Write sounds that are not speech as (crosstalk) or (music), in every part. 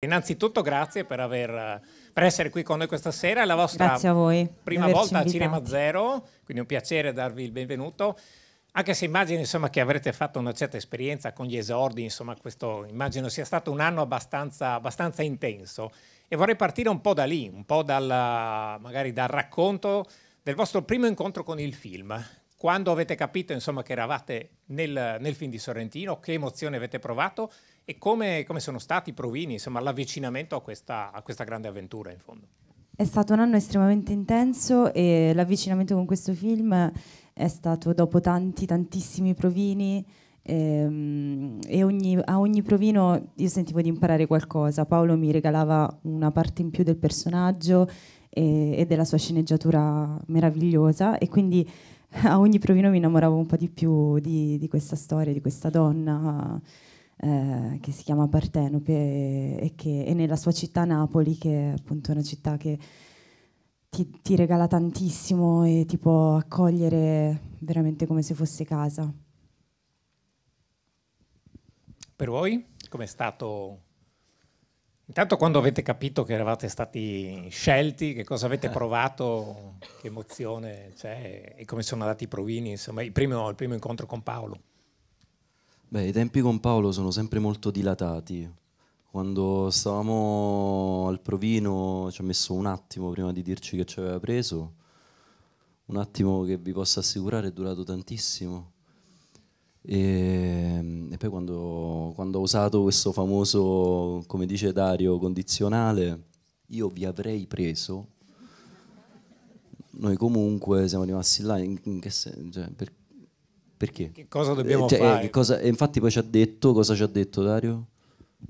Innanzitutto grazie per, aver, per, essere qui con noi questa sera, è la vostra prima volta a Cinema Zero, quindi un piacere darvi il benvenuto, anche se immagino insomma, che avrete fatto una certa esperienza con gli esordi, insomma questo immagino sia stato un anno abbastanza, abbastanza intenso e vorrei partire un po' da lì, un po' dal, magari dal racconto del vostro primo incontro con il film. Quando avete capito insomma, che eravate nel, nel film di Sorrentino, che emozione avete provato e come, come, sono stati i provini, insomma, l'avvicinamento a questa, a questa grande avventura in fondo? È stato un anno estremamente intenso e l'avvicinamento con questo film è stato dopo tanti, tantissimi provini ehm, e ogni, a ogni provino io sentivo di imparare qualcosa. Paolo mi regalava una parte in più del personaggio e, e della sua sceneggiatura meravigliosa e quindi a ogni provino mi innamoravo un po' di più di, di questa storia, di questa donna eh, che si chiama Partenope e, che è nella sua città Napoli, che è appunto una città che ti, ti regala tantissimo e ti può accogliere veramente come se fosse casa. Per voi com'è stato Intanto quando avete capito che eravate stati scelti, che cosa avete provato, che emozione c'è e come sono andati i provini, insomma il primo, il primo incontro con Paolo. Beh, i tempi con Paolo sono sempre molto dilatati. Quando stavamo al provino ci ha messo un attimo prima di dirci che ci aveva preso. Un attimo che vi posso assicurare è durato tantissimo. E, e poi quando, quando ho usato questo famoso, come dice Dario, condizionale, io vi avrei preso noi comunque siamo rimasti là in, in che senso? Cioè, per, perché? Che cosa dobbiamo eh, cioè, eh, fare? Eh, cosa, infatti poi ci ha detto, cosa ci ha detto Dario?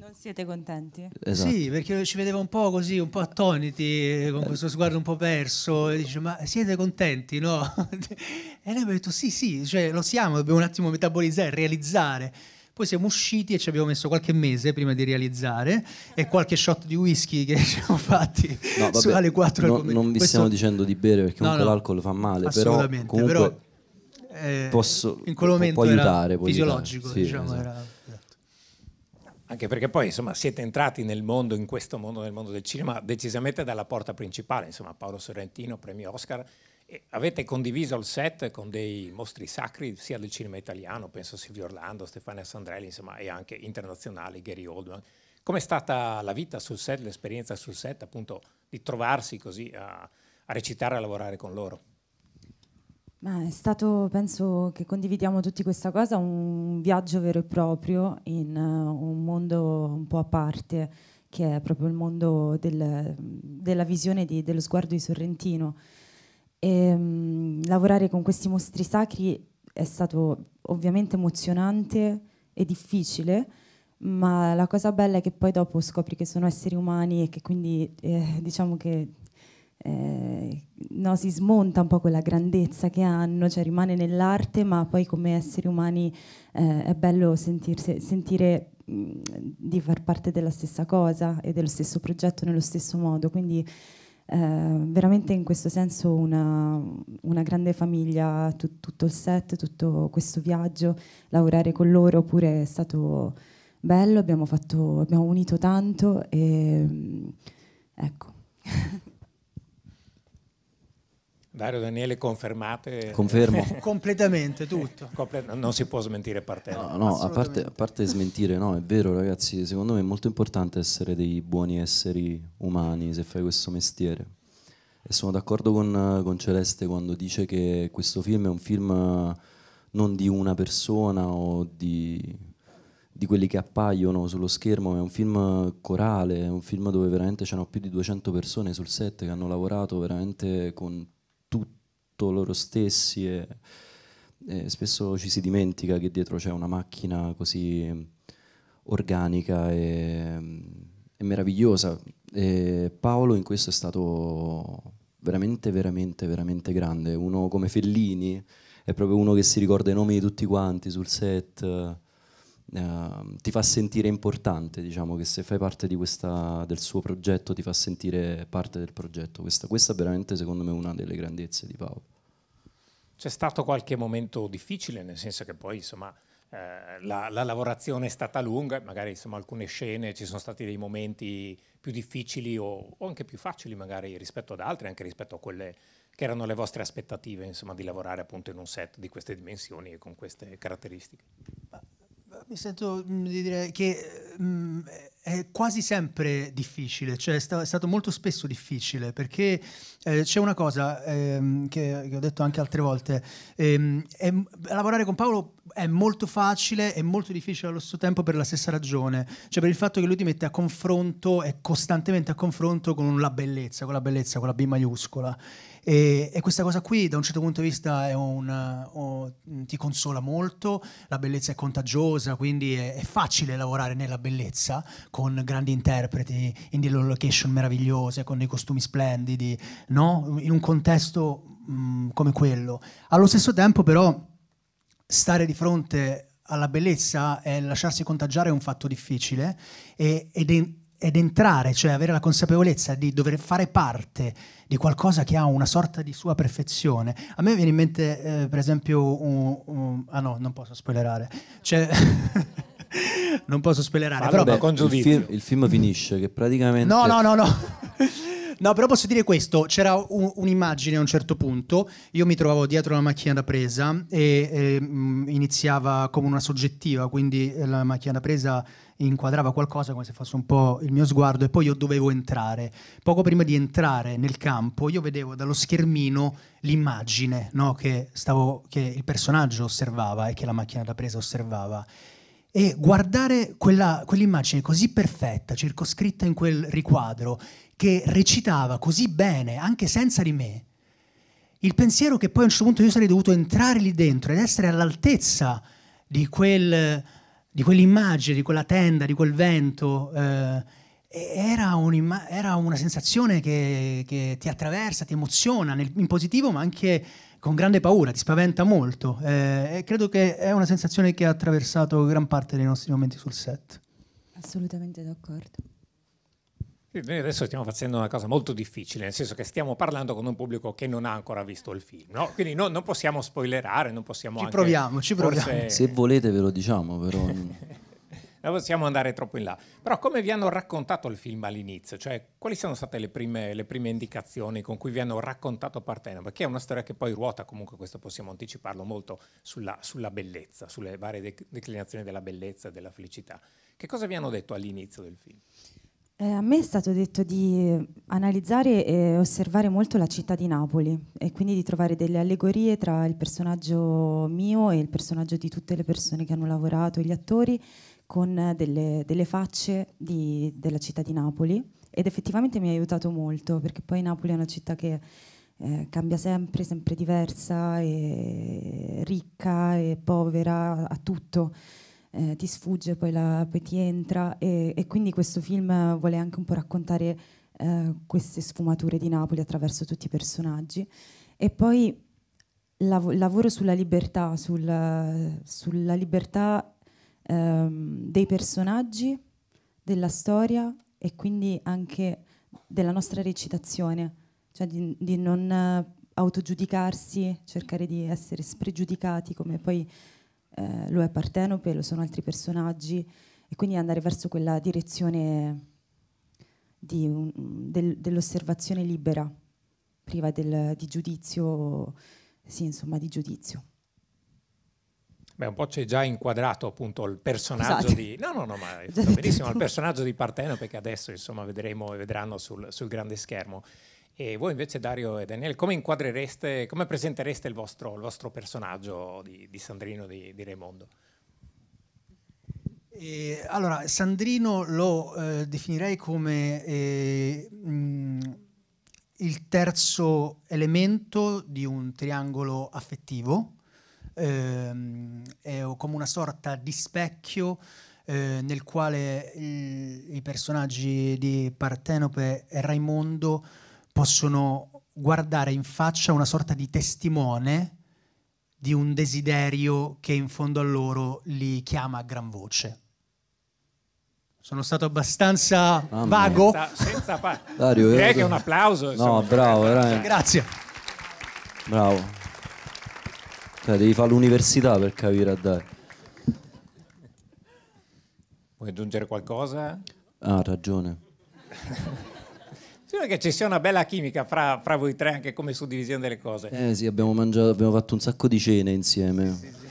Non siete contenti? Esatto. Sì, perché ci vedeva un po' così, un po' attoniti, eh, con eh. questo sguardo un po' perso, e dice ma siete contenti, no? (laughs) e noi abbiamo detto sì, sì, cioè, lo siamo, dobbiamo un attimo metabolizzare, realizzare. Poi siamo usciti e ci abbiamo messo qualche mese prima di realizzare e qualche shot di whisky che (laughs) ci siamo fatti no, vabbè, su alle 4 no, Non vi Questo... stiamo dicendo di bere perché no, comunque no, l'alcol fa male, però comunque... però eh, posso, in quel momento può, aiutare, può fisiologico, aiutare. Diciamo, esatto. era... Anche perché poi insomma, siete entrati nel mondo, in questo mondo, nel mondo del cinema, decisamente dalla porta principale, insomma Paolo Sorrentino, premio Oscar, avete condiviso il set con dei mostri sacri sia del cinema italiano, penso Silvio Orlando, Stefania Sandrelli, insomma, e anche internazionali, Gary Oldman. Com'è stata la vita sul set, l'esperienza sul set, appunto, di trovarsi così a, a recitare, a lavorare con loro? Ma è stato, penso che condividiamo tutti questa cosa, un viaggio vero e proprio in eh, un mondo un po' a parte, che è proprio il mondo del, della visione di, dello sguardo di Sorrentino. E, um, lavorare con questi mostri sacri è stato ovviamente emozionante e difficile, ma la cosa bella è che poi dopo scopri che sono esseri umani e che quindi eh, diciamo che eh, no, si smonta un po' quella grandezza che hanno, cioè rimane nell'arte, ma poi come esseri umani eh, è bello sentirsi, sentire mh, di far parte della stessa cosa e dello stesso progetto nello stesso modo. Quindi eh, veramente in questo senso una, una grande famiglia, tu, tutto il set, tutto questo viaggio, lavorare con loro pure è stato bello, abbiamo, fatto, abbiamo unito tanto e ecco. (laughs) Dario Daniele, confermate? Confermo. (laughs) Completamente tutto. non si può smentire parte no, no, a parte. a parte, smentire, no, è vero ragazzi, secondo me è molto importante essere dei buoni esseri umani se fai questo mestiere. E sono d'accordo con, con Celeste quando dice che questo film è un film eh, non di una persona o di, di quelli che appaiono sullo schermo, è un film eh, corale, è un film dove veramente c'erano più di 200 persone sul set che hanno lavorato veramente con tutto loro stessi e, e spesso ci si dimentica che dietro c'è una macchina così mm, organica e, mm, e meravigliosa. E Paolo in questo è stato veramente, veramente, veramente grande. Uno come Fellini è proprio uno che si ricorda i nomi di tutti quanti sul set. Uh, ti fa sentire importante, diciamo che se fai parte questa, del suo progetto ti fa sentire parte del progetto. Questa, questa è veramente secondo me una delle grandezze di Paolo. C'è stato qualche momento difficile, nel senso che poi insomma, eh, la, la, lavorazione è stata lunga, magari insomma, alcune scene ci sono stati dei momenti più difficili o, o anche più facili magari rispetto ad altri, anche rispetto a quelle che erano le vostre aspettative insomma, di lavorare appunto in un set di queste dimensioni e con queste caratteristiche? Mi sento mm, di dire che mh, mm, è quasi sempre difficile, cioè è, stato molto spesso difficile, perché eh, c'è una cosa ehm, che, che, ho detto anche altre volte, ehm, è, lavorare con Paolo è molto facile e molto difficile allo stesso tempo per la stessa ragione, cioè per il fatto che lui ti mette a confronto, è costantemente a confronto con la bellezza, con la bellezza, con la B maiuscola. E, e, questa cosa qui da un certo punto di vista un, oh, ti consola molto, la bellezza è contagiosa, quindi è, è facile lavorare nella bellezza, con grandi interpreti, in delle location meravigliose, con dei costumi splendidi, no? in un contesto mh, mm, come quello. Allo stesso tempo però stare di fronte alla bellezza e lasciarsi contagiare è un fatto difficile e, ed, ed entrare, cioè avere la consapevolezza di dover fare parte di qualcosa che ha una sorta di sua perfezione. A me viene in mente, eh, per esempio, un, un, Ah no, non posso spoilerare. Cioè... (laughs) non posso spoilerare. Però, vabbè, con Il, film, il film finisce che praticamente... No, no, no, no. (laughs) No, però posso dire questo, c'era un, un'immagine a un certo punto, io mi trovavo dietro la macchina da presa e, e mh, mm, iniziava come una soggettiva, quindi eh, la macchina da presa inquadrava qualcosa come se fosse un po' il mio sguardo e poi io dovevo entrare. Poco prima di entrare nel campo io vedevo dallo schermino l'immagine no? che, stavo, che il personaggio osservava e che la macchina da presa osservava e guardare quella, quell'immagine così perfetta, circoscritta in quel riquadro, che recitava così bene, anche senza di me, il pensiero che poi a un certo punto io sarei dovuto entrare lì dentro ed essere all'altezza di, quel, di quell'immagine, di quella tenda, di quel vento, eh, era, era, una sensazione che, che, ti attraversa, ti emoziona nel, in positivo ma anche con grande paura, ti spaventa molto eh, e credo che è una sensazione che ha attraversato gran parte dei nostri momenti sul set. Assolutamente d'accordo. Noi adesso stiamo facendo una cosa molto difficile, nel senso che stiamo parlando con un pubblico che non ha ancora visto il film, no? quindi no, non possiamo spoilerare, non possiamo... Ci anche, proviamo, ci proviamo. Forse... Se volete ve lo diciamo, però... (laughs) non eh, possiamo andare troppo in là. Però come vi hanno raccontato il film all'inizio? Cioè, quali sono state le prime, le prime indicazioni con cui vi hanno raccontato Partenope? Perché è una storia che poi ruota, comunque questo possiamo anticiparlo molto, sulla, sulla bellezza, sulle varie dec- declinazioni della bellezza e della felicità. Che cosa vi hanno detto all'inizio del film? Eh, a me è stato detto di analizzare e osservare molto la città di Napoli e quindi di trovare delle allegorie tra il personaggio mio e il personaggio di tutte le persone che hanno lavorato, gli attori, con delle, delle facce di, della città di Napoli ed effettivamente mi ha aiutato molto perché poi Napoli è una città che eh, cambia sempre, sempre diversa, e ricca e povera, a tutto. Eh, ti sfugge, poi, la, poi ti entra e, e, quindi questo film vuole anche un po' raccontare eh, queste sfumature di Napoli attraverso tutti i personaggi. E poi lav- lavoro sulla libertà, sul, sulla libertà ehm, dei personaggi, della storia e quindi anche della nostra recitazione, cioè di, di non eh, autogiudicarsi, cercare di essere spregiudicati come poi eh, lo è Partenope, lo sono altri personaggi e quindi andare verso quella direzione di un, del, dell'osservazione libera, priva del, di giudizio, sì insomma di giudizio. Beh, un po' c'è già inquadrato appunto il personaggio esatto. di... No, no, no, ma è (laughs) fatto benissimo, il personaggio di Partenope che adesso insomma vedremo e vedranno sul, sul grande schermo. E voi invece, Dario e Daniele, come inquadrereste, come presentereste il vostro, il vostro personaggio di, di, Sandrino di, di Raimondo? Eh, allora, Sandrino lo eh, definirei come eh, mh, mm, il terzo elemento di un triangolo affettivo ehm, è come una sorta di specchio eh, nel quale il, i personaggi di Partenope e Raimondo possono guardare in faccia una sorta di testimone di un desiderio che in fondo a loro li chiama a gran voce. Sono stato abbastanza Mamma vago. Senza, senza pa- Dario, Direi eh, che un applauso. No, bravo, veramente. Grazie. Bravo. Cioè, devi fare l'università per capire a dare. Vuoi aggiungere qualcosa? Ah, ha ragione. Spero (laughs) che ci sia una bella chimica fra, fra, voi tre, anche come suddivisione delle cose. Eh sì, abbiamo, mangiato, abbiamo fatto un sacco di cene insieme. Sì, sì.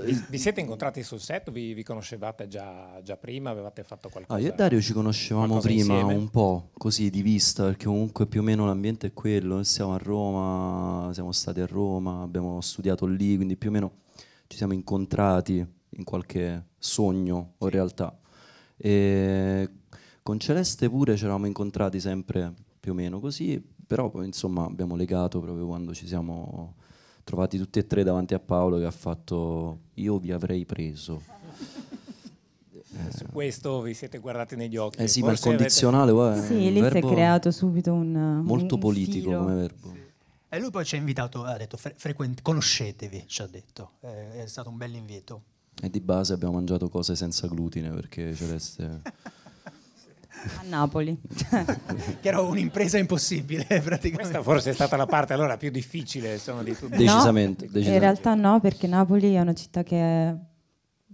Eh, vi, siete incontrati sul set? Vi, vi conoscevate già, già, prima? Avevate fatto qualcosa? Ah, io e Dario ci conoscevamo prima insieme. un po' così di vista, perché comunque più o meno l'ambiente è quello. Noi siamo a Roma, siamo stati a Roma, abbiamo studiato lì, quindi più o meno ci siamo incontrati in qualche sogno o realtà. E con Celeste pure ci eravamo incontrati sempre più o meno così, però poi insomma abbiamo legato proprio quando ci siamo trovati tutti e tre davanti a Paolo che ha fatto io vi avrei preso. Eh, su questo vi siete guardati negli occhi. Eh sì, Forse ma il condizionale avete... sì, lì si è creato subito un... Molto un politico filo. come verbo. Sì. E lui poi ci ha invitato, ha detto fre- frequent- conoscetevi, ci ha detto. Eh, è stato un bell'invito E di base abbiamo mangiato cose senza glutine perché Celeste... (laughs) a Napoli. (laughs) che era un'impresa impossibile (laughs) praticamente. Questa forse è stata la parte allora più difficile insomma, di tutto. Decisamente, no, decisamente. In realtà no, perché Napoli è una città che è,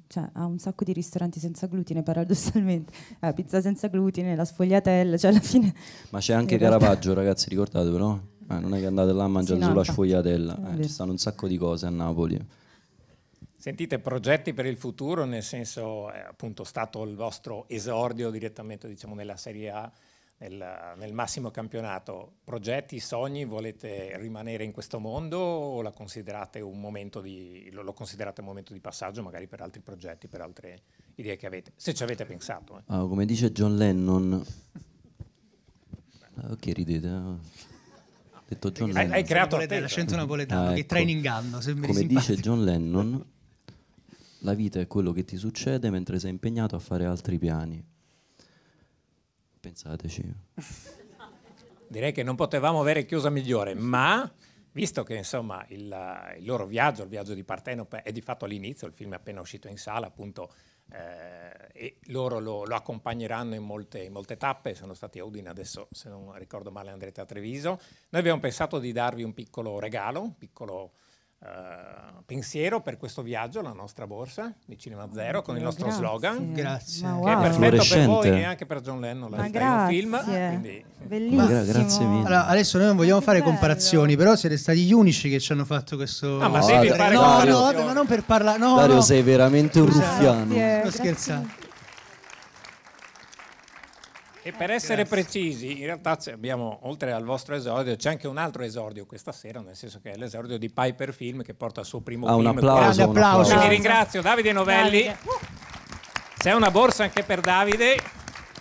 cioè, ha un sacco di ristoranti senza glutine paradossalmente, la eh, pizza senza glutine, la sfogliatella, cioè alla fine... Ma c'è anche Caravaggio ragazzi, ricordatevelo, no? Eh, non è che andate là a mangiare sì, no, solo la sfogliatella, eh, ci stanno un sacco di cose a Napoli. Sentite, progetti per il futuro, nel senso è eh, appunto stato il vostro esordio direttamente diciamo, nella Serie A, nel, nel, massimo campionato. Progetti, sogni, volete rimanere in questo mondo o lo considerate un momento di, lo, lo considerate un momento di passaggio magari per altri progetti, per altre idee che avete, se ci avete pensato? Eh. Ah, come dice John Lennon... ah, ok, ridete. Ah. Detto John hai, Lennon. Hai creato la cioè. scienza napoletana, ah, ecco. che training hanno? Come dice John Lennon la vita è quello che ti succede mentre sei impegnato a fare altri piani. Pensateci. (laughs) Direi che non potevamo avere chiusa migliore, ma visto che insomma il, il loro viaggio, il viaggio di Partenope è di fatto all'inizio, il film è appena uscito in sala, appunto eh, e loro lo, lo accompagneranno in molte, in molte, tappe, sono stati a Udine adesso se non ricordo male andrete a Treviso, noi abbiamo pensato di darvi un piccolo regalo, un piccolo eh, pensiero per questo viaggio la nostra borsa di Cinema Zero con il nostro grazie. slogan grazie wow. che è perfetto per voi e anche per John Lennon la grazie. un film quindi... bellissimo gra- grazie mille allora, adesso noi non vogliamo che fare bello. comparazioni però siete stati gli unici che ci hanno fatto questo no ah, ma, no, no, no, ma non per parlare no, Dario sei veramente un ruffiano sto scherzando e per essere Grazie. precisi, in realtà abbiamo, oltre al vostro esordio, c'è anche un altro esordio questa sera, nel senso che è l'esordio di Piper Film che porta il suo primo ah, film. Un applauso, un applauso. Quindi ringrazio Davide Novelli. Davide. C'è una borsa anche per Davide.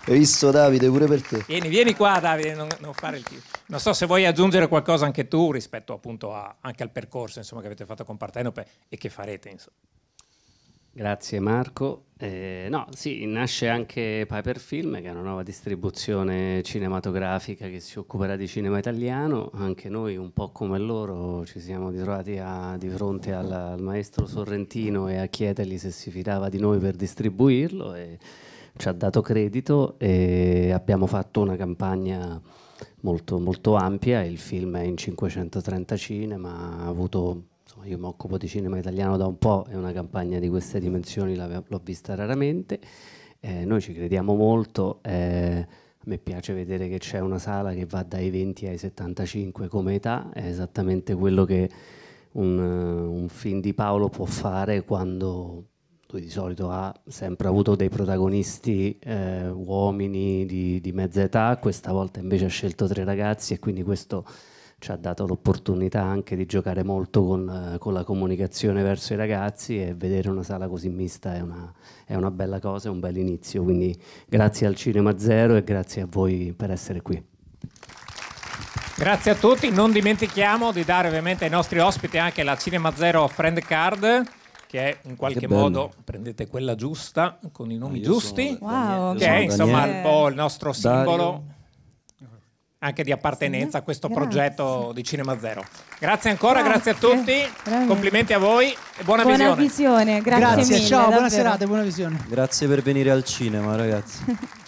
Hai visto Davide, pure per te. Vieni, vieni qua Davide, non, non fare il tifo. Non so se vuoi aggiungere qualcosa anche tu rispetto appunto a, anche al percorso insomma, che avete fatto con Partenope e che farete. Insomma. Grazie Marco. Eh, no, sì, nasce anche Piper Film, che è una nuova distribuzione cinematografica che si occuperà di cinema italiano. Anche noi, un po' come loro, ci siamo ritrovati a, di fronte al, al, maestro Sorrentino e a chiedergli se si fidava di noi per distribuirlo e ci ha dato credito e abbiamo fatto una campagna molto, molto ampia. Il film è in 530 cinema, ha avuto insomma, io mi occupo di cinema italiano da un po' e una campagna di queste dimensioni l'ho vista raramente. Eh, noi ci crediamo molto, eh, a me piace vedere che c'è una sala che va dai 20 ai 75 come età, è esattamente quello che un, un film di Paolo può fare quando lui di solito ha sempre avuto dei protagonisti eh, uomini di, di mezza età, questa volta invece ha scelto tre ragazzi e quindi questo ci ha dato l'opportunità anche di giocare molto con, eh, con, la comunicazione verso i ragazzi e vedere una sala così mista è una, è una bella cosa, è un bel inizio. Quindi grazie al Cinema Zero e grazie a voi per essere qui. Grazie a tutti, non dimentichiamo di dare ovviamente ai nostri ospiti anche la Cinema Zero Friend Card che è in qualche modo prendete quella giusta con i nomi ah, giusti, sono, wow. che è insomma un po' il nostro simbolo. Dario anche di appartenenza a questo grazie. progetto di Cinema Zero. Grazie ancora, grazie, grazie a tutti, Veramente. complimenti a voi e buona, buona visione. visione. Grazie, grazie mille, ciao, davvero. buona serata e buona visione. Grazie per venire al cinema ragazzi. (laughs)